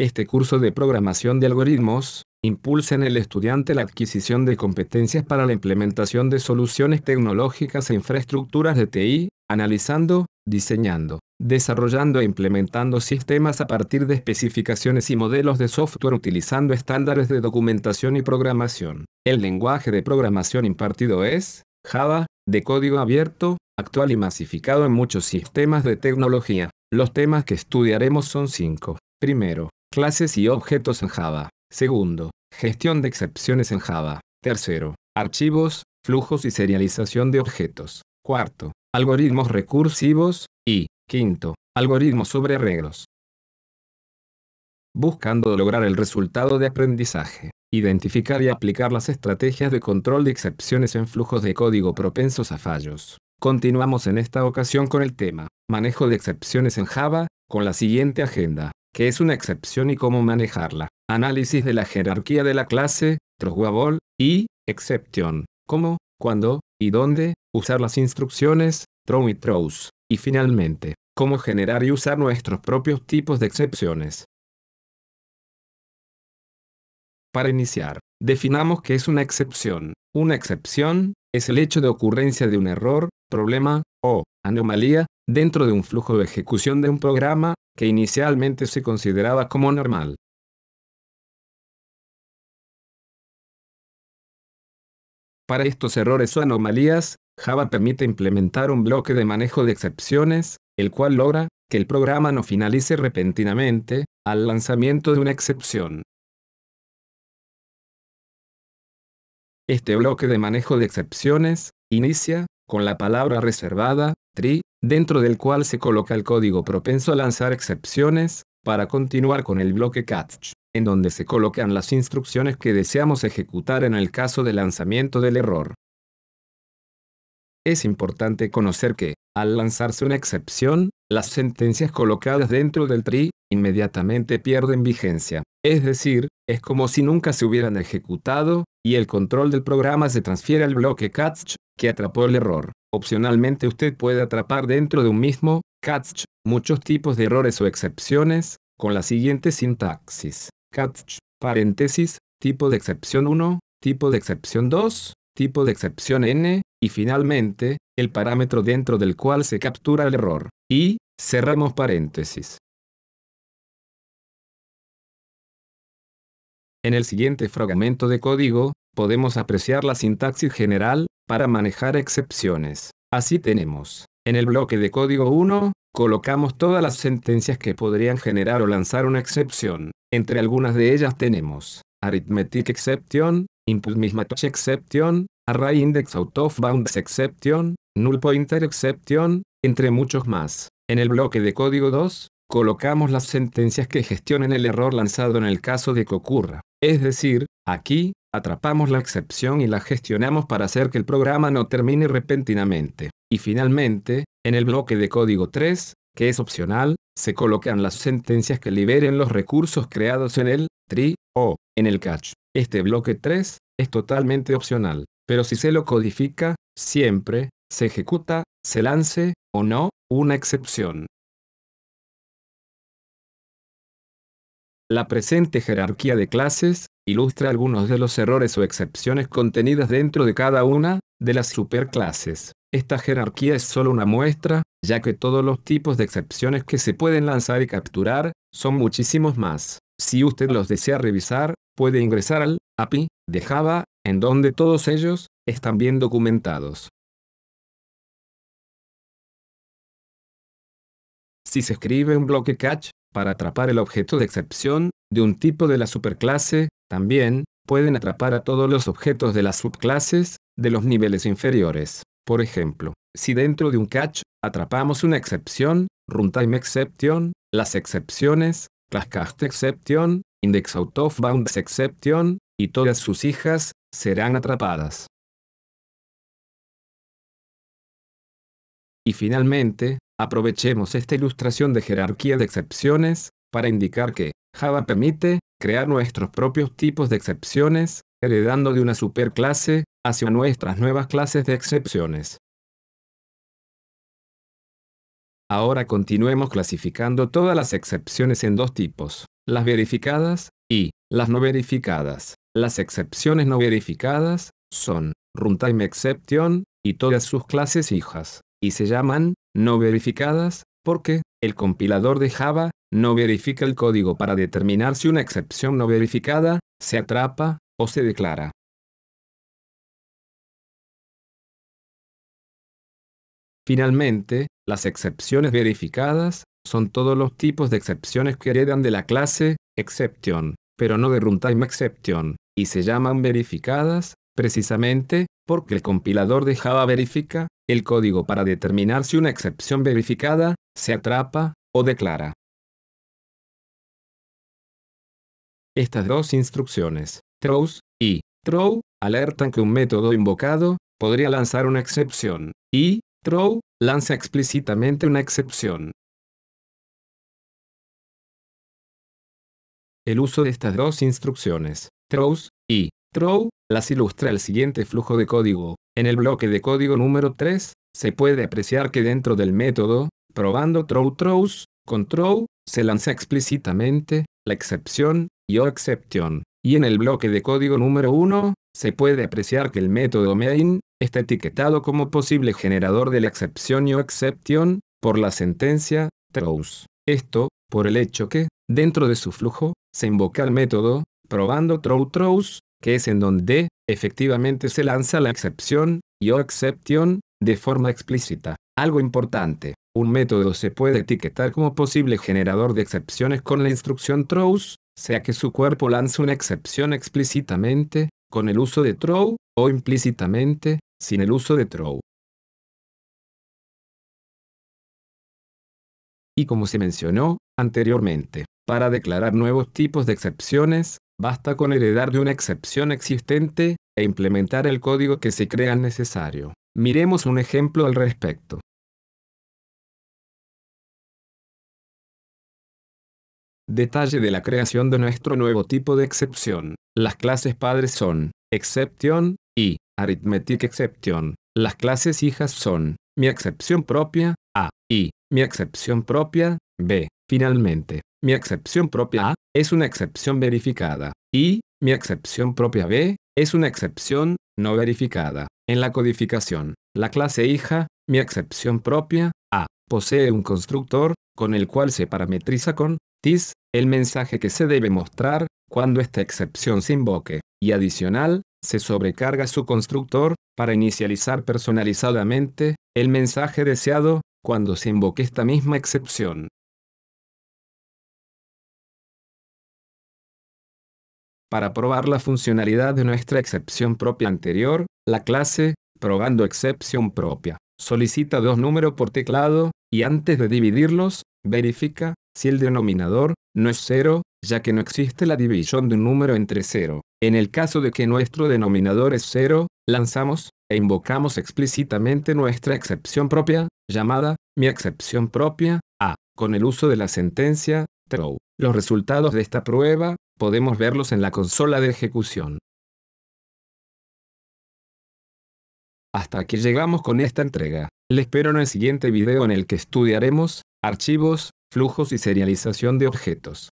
Este curso de programación de algoritmos impulsa en el estudiante la adquisición de competencias para la implementación de soluciones tecnológicas e infraestructuras de TI, analizando, diseñando, desarrollando e implementando sistemas a partir de especificaciones y modelos de software utilizando estándares de documentación y programación. El lenguaje de programación impartido es Java, de código abierto, actual y masificado en muchos sistemas de tecnología. Los temas que estudiaremos son cinco. Primero, Clases y objetos en Java. Segundo, gestión de excepciones en Java. Tercero, archivos, flujos y serialización de objetos. Cuarto, algoritmos recursivos. Y, quinto, algoritmos sobre arreglos. Buscando lograr el resultado de aprendizaje, identificar y aplicar las estrategias de control de excepciones en flujos de código propensos a fallos. Continuamos en esta ocasión con el tema, manejo de excepciones en Java, con la siguiente agenda. ¿Qué es una excepción y cómo manejarla. Análisis de la jerarquía de la clase, Truswabol, y excepción. Cómo, cuándo y dónde usar las instrucciones, throw y throws. Y finalmente, cómo generar y usar nuestros propios tipos de excepciones. Para iniciar, definamos qué es una excepción. Una excepción es el hecho de ocurrencia de un error, problema o anomalía, dentro de un flujo de ejecución de un programa, que inicialmente se consideraba como normal. Para estos errores o anomalías, Java permite implementar un bloque de manejo de excepciones, el cual logra que el programa no finalice repentinamente al lanzamiento de una excepción. Este bloque de manejo de excepciones inicia con la palabra reservada, TRI, dentro del cual se coloca el código propenso a lanzar excepciones, para continuar con el bloque catch, en donde se colocan las instrucciones que deseamos ejecutar en el caso de lanzamiento del error. Es importante conocer que, al lanzarse una excepción, las sentencias colocadas dentro del TRI, inmediatamente pierden vigencia, es decir, es como si nunca se hubieran ejecutado, y el control del programa se transfiere al bloque catch, que atrapó el error. Opcionalmente usted puede atrapar dentro de un mismo catch muchos tipos de errores o excepciones, con la siguiente sintaxis. Catch, paréntesis, tipo de excepción 1, tipo de excepción 2, tipo de excepción n, y finalmente, el parámetro dentro del cual se captura el error. Y, cerramos paréntesis. En el siguiente fragmento de código, podemos apreciar la sintaxis general, para manejar excepciones. Así tenemos, en el bloque de código 1, colocamos todas las sentencias que podrían generar o lanzar una excepción. Entre algunas de ellas tenemos, arithmetic exception, input mismatch exception, array index out of bounds exception, null pointer exception, entre muchos más. En el bloque de código 2, colocamos las sentencias que gestionen el error lanzado en el caso de que ocurra. Es decir, aquí, atrapamos la excepción y la gestionamos para hacer que el programa no termine repentinamente. Y finalmente, en el bloque de código 3, que es opcional, se colocan las sentencias que liberen los recursos creados en el try o en el catch. Este bloque 3 es totalmente opcional, pero si se lo codifica, siempre se ejecuta, se lance o no una excepción. La presente jerarquía de clases ilustra algunos de los errores o excepciones contenidas dentro de cada una de las superclases. Esta jerarquía es solo una muestra, ya que todos los tipos de excepciones que se pueden lanzar y capturar son muchísimos más. Si usted los desea revisar, puede ingresar al API de Java, en donde todos ellos están bien documentados. Si se escribe un bloque catch, para atrapar el objeto de excepción, de un tipo de la superclase, también, pueden atrapar a todos los objetos de las subclases, de los niveles inferiores. Por ejemplo, si dentro de un catch, atrapamos una excepción, runtime exception, las excepciones, classcast exception, index out of bounds exception, y todas sus hijas, serán atrapadas. Y finalmente, Aprovechemos esta ilustración de jerarquía de excepciones, para indicar que, Java permite, crear nuestros propios tipos de excepciones, heredando de una superclase, hacia nuestras nuevas clases de excepciones. Ahora continuemos clasificando todas las excepciones en dos tipos, las verificadas y las no verificadas. Las excepciones no verificadas son runtime exception y todas sus clases hijas, y se llaman no verificadas, porque, el compilador de Java, no verifica el código para determinar si una excepción no verificada, se atrapa, o se declara. Finalmente, las excepciones verificadas, son todos los tipos de excepciones que heredan de la clase, exception, pero no de runtime exception, y se llaman verificadas, precisamente, porque el compilador de Java verifica, el código para determinar si una excepción verificada se atrapa o declara. Estas dos instrucciones, throws y throw, alertan que un método invocado podría lanzar una excepción, y throw lanza explícitamente una excepción. El uso de estas dos instrucciones, throws y throw, las ilustra el siguiente flujo de código, en el bloque de código número 3, se puede apreciar que dentro del método, probando throw throws, control, se lanza explícitamente, la excepción, y o Y en el bloque de código número 1, se puede apreciar que el método main, está etiquetado como posible generador de la excepción y o exception, por la sentencia, throws. Esto, por el hecho que, dentro de su flujo, se invoca el método, probando throw throws, que es en donde, Efectivamente se lanza la excepción, y o excepción, de forma explícita. Algo importante, un método se puede etiquetar como posible generador de excepciones con la instrucción throws, sea que su cuerpo lance una excepción explícitamente, con el uso de throw, o implícitamente, sin el uso de throw. Y como se mencionó anteriormente, para declarar nuevos tipos de excepciones, basta con heredar de una excepción existente, e implementar el código que se crea necesario. Miremos un ejemplo al respecto. Detalle de la creación de nuestro nuevo tipo de excepción. Las clases padres son exception y arithmetic exception. Las clases hijas son mi excepción propia A y mi excepción propia B. Finalmente, mi excepción propia A es una excepción verificada y mi excepción propia B es una excepción, no verificada. En la codificación, la clase hija, mi excepción propia, A, posee un constructor, con el cual se parametriza con, tis, el mensaje que se debe mostrar, cuando esta excepción se invoque, y adicional, se sobrecarga su constructor, para inicializar personalizadamente, el mensaje deseado, cuando se invoque esta misma excepción. para probar la funcionalidad de nuestra excepción propia anterior, la clase, probando excepción propia, solicita dos números por teclado, y antes de dividirlos, verifica si el denominador no es cero, ya que no existe la división de un número entre cero. En el caso de que nuestro denominador es cero, lanzamos e invocamos explícitamente nuestra excepción propia, llamada mi excepción propia, a, con el uso de la sentencia throw. Los resultados de esta prueba podemos verlos en la consola de ejecución. Hasta aquí llegamos con esta entrega. Les espero en el siguiente video en el que estudiaremos, archivos, flujos y serialización de objetos.